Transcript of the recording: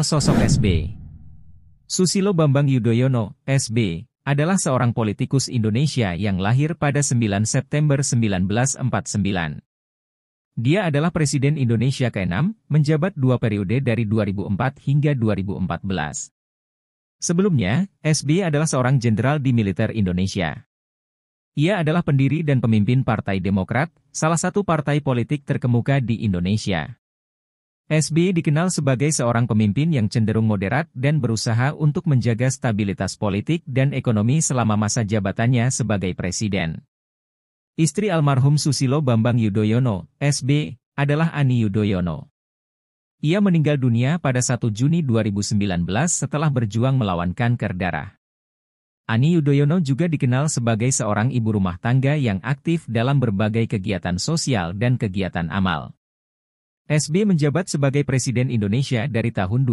Sosok SB Susilo Bambang Yudhoyono, SB, adalah seorang politikus Indonesia yang lahir pada 9 September 1949. Dia adalah Presiden Indonesia ke-6, menjabat dua periode dari 2004 hingga 2014. Sebelumnya, SB adalah seorang jenderal di militer Indonesia. Ia adalah pendiri dan pemimpin Partai Demokrat, salah satu partai politik terkemuka di Indonesia. SBY dikenal sebagai seorang pemimpin yang cenderung moderat dan berusaha untuk menjaga stabilitas politik dan ekonomi selama masa jabatannya sebagai presiden. Istri almarhum Susilo Bambang Yudhoyono, SB, adalah Ani Yudhoyono. Ia meninggal dunia pada 1 Juni 2019 setelah berjuang melawan kanker darah. Ani Yudhoyono juga dikenal sebagai seorang ibu rumah tangga yang aktif dalam berbagai kegiatan sosial dan kegiatan amal. SB menjabat sebagai Presiden Indonesia dari tahun